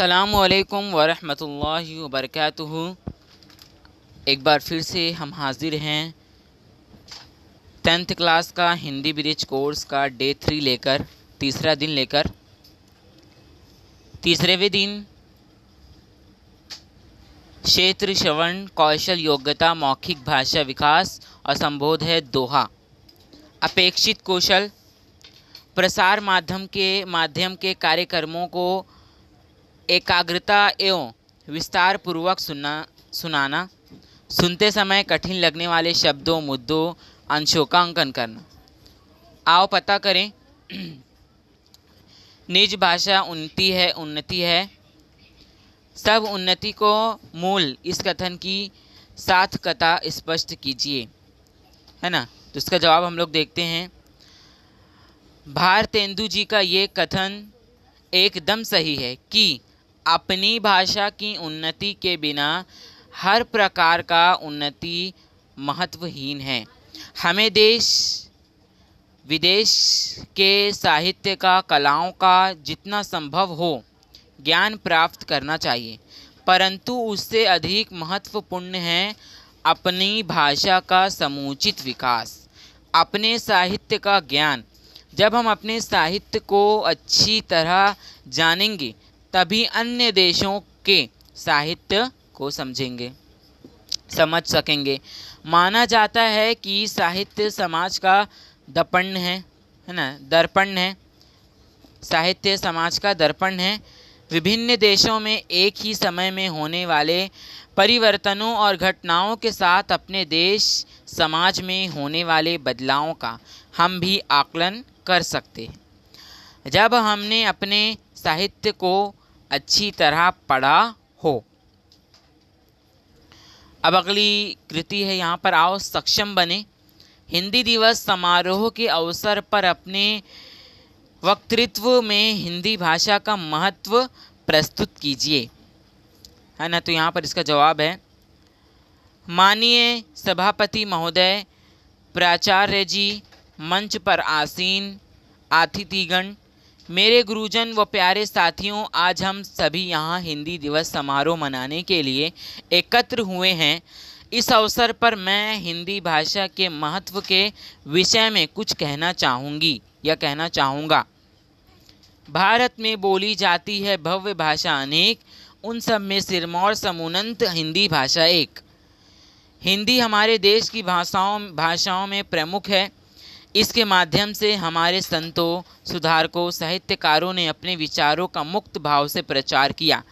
असलकम वरहमल वरक एक बार फिर से हम हाजिर हैं टेंथ क्लास का हिंदी ब्रिज कोर्स का डे थ्री लेकर तीसरा दिन लेकर तीसरेवें दिन क्षेत्र श्रवण कौशल योग्यता मौखिक भाषा विकास और संबोध है दोहा अपेक्षित कौशल प्रसार माध्यम के माध्यम के कार्यक्रमों को एकाग्रता एवं विस्तार पूर्वक सुनना सुनाना सुनते समय कठिन लगने वाले शब्दों मुद्दों अंशों का अंकन करना आओ पता करें निज भाषा उन्नति है उन्नति है सब उन्नति को मूल इस कथन की साथ कथा स्पष्ट कीजिए है ना तो इसका जवाब हम लोग देखते हैं भारतेंदु जी का ये कथन एकदम सही है कि अपनी भाषा की उन्नति के बिना हर प्रकार का उन्नति महत्वहीन है हमें देश विदेश के साहित्य का कलाओं का जितना संभव हो ज्ञान प्राप्त करना चाहिए परंतु उससे अधिक महत्वपूर्ण है अपनी भाषा का समुचित विकास अपने साहित्य का ज्ञान जब हम अपने साहित्य को अच्छी तरह जानेंगे तभी अन्य देशों के साहित्य को समझेंगे समझ सकेंगे माना जाता है कि साहित्य समाज का दपण है है ना दर्पण है साहित्य समाज का दर्पण है विभिन्न देशों में एक ही समय में होने वाले परिवर्तनों और घटनाओं के साथ अपने देश समाज में होने वाले बदलावों का हम भी आकलन कर सकते हैं जब हमने अपने साहित्य को अच्छी तरह पढ़ा हो अब अगली कृति है यहाँ पर आओ सक्षम बने हिंदी दिवस समारोह के अवसर पर अपने वक्तृत्व में हिंदी भाषा का महत्व प्रस्तुत कीजिए है ना तो यहाँ पर इसका जवाब है माननीय सभापति महोदय प्राचार्य जी मंच पर आसीन आतिथिगण मेरे गुरुजन व प्यारे साथियों आज हम सभी यहाँ हिंदी दिवस समारोह मनाने के लिए एकत्र हुए हैं इस अवसर पर मैं हिंदी भाषा के महत्व के विषय में कुछ कहना चाहूँगी या कहना चाहूँगा भारत में बोली जाती है भव्य भाषा अनेक उन सब में सिरमौर समुनंत हिंदी भाषा एक हिंदी हमारे देश की भाषाओं भाषाओं में प्रमुख है इसके माध्यम से हमारे संतों सुधारकों साहित्यकारों ने अपने विचारों का मुक्त भाव से प्रचार किया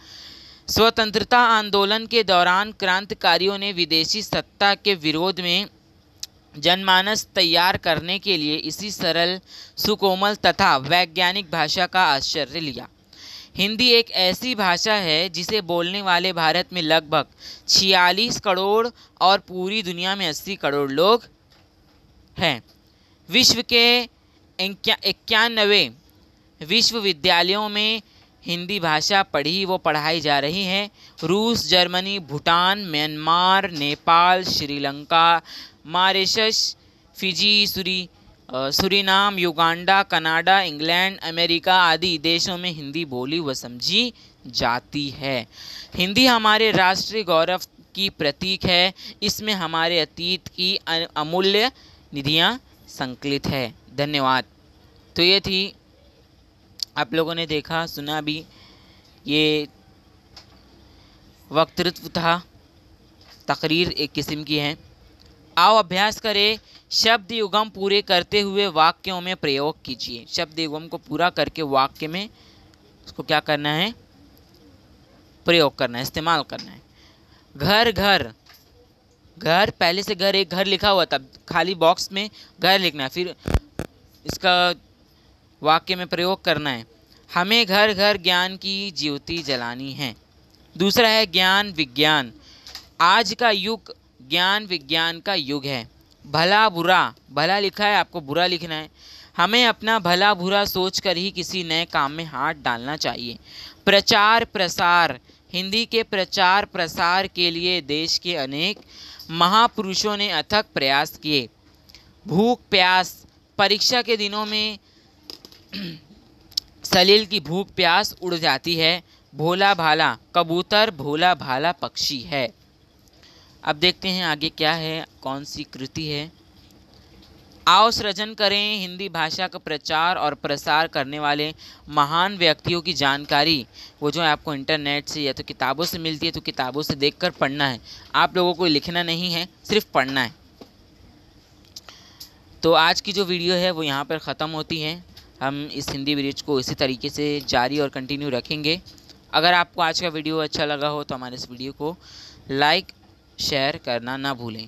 स्वतंत्रता आंदोलन के दौरान क्रांतिकारियों ने विदेशी सत्ता के विरोध में जनमानस तैयार करने के लिए इसी सरल सुकोमल तथा वैज्ञानिक भाषा का आश्चर्य लिया हिंदी एक ऐसी भाषा है जिसे बोलने वाले भारत में लगभग 46 करोड़ और पूरी दुनिया में 80 करोड़ लोग हैं विश्व के इक्यानवे विश्वविद्यालयों में हिंदी भाषा पढ़ी व पढ़ाई जा रही है रूस Germany Bhutan Myanmar Nepal Sri Lanka Mauritius Fiji सूरी Suriname Uganda Canada England America आदि देशों में हिंदी बोली व समझी जाती है हिंदी हमारे राष्ट्रीय गौरव की प्रतीक है इसमें हमारे अतीत की अमूल्य निधियाँ संकलित है धन्यवाद तो ये थी आप लोगों ने देखा सुना भी ये वक्तृत्व था तकरीर एक किस्म की है आओ अभ्यास करें शब्द युगम पूरे करते हुए वाक्यों में प्रयोग कीजिए शब्द युगम को पूरा करके वाक्य में उसको क्या करना है प्रयोग करना है इस्तेमाल करना है घर घर घर पहले से घर एक घर लिखा हुआ था खाली बॉक्स में घर लिखना है फिर इसका वाक्य में प्रयोग करना है हमें घर घर ज्ञान की ज्योति जलानी है दूसरा है ज्ञान विज्ञान आज का युग ज्ञान विज्ञान का युग है भला बुरा भला लिखा है आपको बुरा लिखना है हमें अपना भला बुरा सोच कर ही किसी नए काम में हाथ डालना चाहिए प्रचार प्रसार हिंदी के प्रचार प्रसार के लिए देश के अनेक महापुरुषों ने अथक प्रयास किए भूख प्यास परीक्षा के दिनों में सलील की भूख प्यास उड़ जाती है भोला भाला कबूतर भोला भाला पक्षी है अब देखते हैं आगे क्या है कौन सी कृति है आओ सृजन करें हिंदी भाषा का प्रचार और प्रसार करने वाले महान व्यक्तियों की जानकारी वो जो है आपको इंटरनेट से या तो किताबों से मिलती है तो किताबों से देखकर पढ़ना है आप लोगों को लिखना नहीं है सिर्फ पढ़ना है तो आज की जो वीडियो है वो यहाँ पर ख़त्म होती है हम इस हिंदी ब्रिज को इसी तरीके से जारी और कंटिन्यू रखेंगे अगर आपको आज का वीडियो अच्छा लगा हो तो हमारे इस वीडियो को लाइक शेयर करना ना भूलें